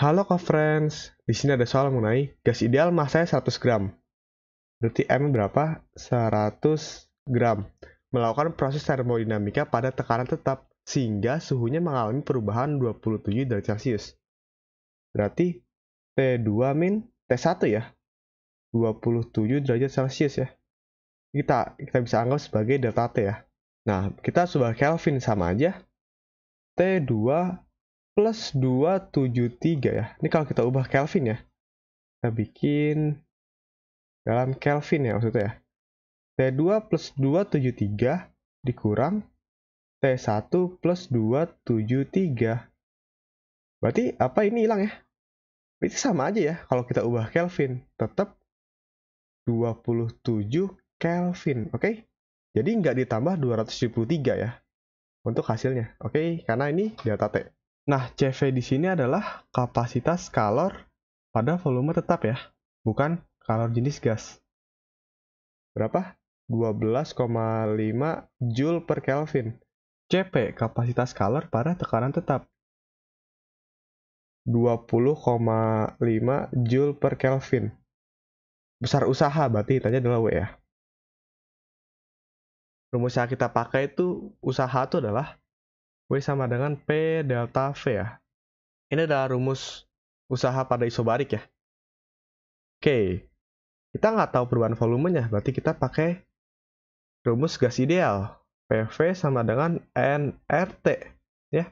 Halo kau friends, di sini ada soal mengenai gas ideal massa 100 gram. Berarti M berapa? 100 gram. Melakukan proses termodinamika pada tekanan tetap sehingga suhunya mengalami perubahan 27 derajat Celcius. Berarti T2 min T1 ya. 27 derajat Celcius ya. Kita kita bisa anggap sebagai delta T ya. Nah, kita sebagai Kelvin sama aja. T2 plus 273 ya. Ini kalau kita ubah Kelvin ya. Kita bikin dalam Kelvin ya maksudnya ya. T2 plus 273 dikurang T1 plus 273. Berarti apa ini hilang ya? Berarti sama aja ya kalau kita ubah Kelvin. Tetap 27 Kelvin, oke? Okay? Jadi nggak ditambah 273 ya untuk hasilnya, oke? Okay? Karena ini delta T. Nah, CV di sini adalah kapasitas kalor pada volume tetap ya, bukan kalor jenis gas. Berapa? 12,5 Joule per Kelvin. CP kapasitas kalor pada tekanan tetap. 20,5 Joule per Kelvin. Besar usaha berarti tanya adalah W ya. Rumus yang kita pakai itu usaha itu adalah W sama dengan P delta V ya. Ini adalah rumus usaha pada isobarik ya. Oke, kita nggak tahu perubahan volumenya, berarti kita pakai rumus gas ideal. PV sama dengan nRT ya.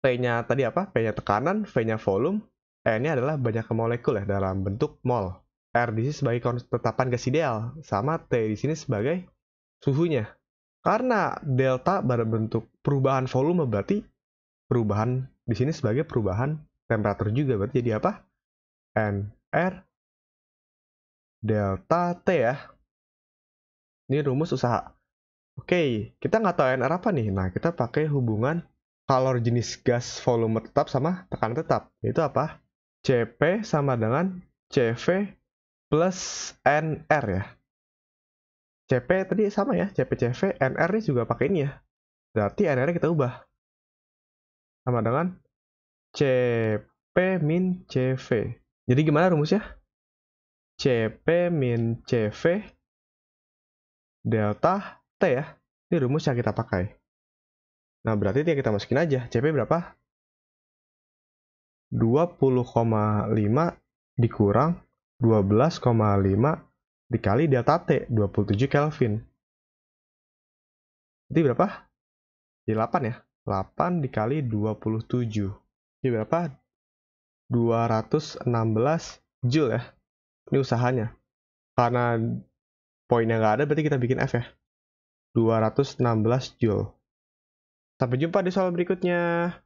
P-nya tadi apa? P-nya tekanan, V-nya volume, N-nya adalah banyak molekul ya dalam bentuk mol. R di sini sebagai tetapan gas ideal, sama T di sini sebagai suhunya. Karena delta berbentuk perubahan volume berarti perubahan di sini sebagai perubahan temperatur juga berarti jadi apa? NR delta T ya. Ini rumus usaha. Oke, kita nggak tahu NR apa nih. Nah, kita pakai hubungan kalor jenis gas volume tetap sama tekanan tetap. Itu apa? CP sama dengan CV plus NR ya. CP tadi sama ya, CP CV NR ini juga pakai ini ya. Berarti NR kita ubah. Sama dengan CP min CV. Jadi gimana rumusnya? CP min CV delta T ya. Ini rumus yang kita pakai. Nah, berarti dia kita masukin aja. CP berapa? 20,5 dikurang 12,5 dikali delta T 27 Kelvin. Ya? Jadi berapa? Jadi 8 ya. 8 dikali 27. Jadi berapa? 216 Joule ya. Ini usahanya. Karena poinnya nggak ada berarti kita bikin F ya. 216 Joule. Sampai jumpa di soal berikutnya.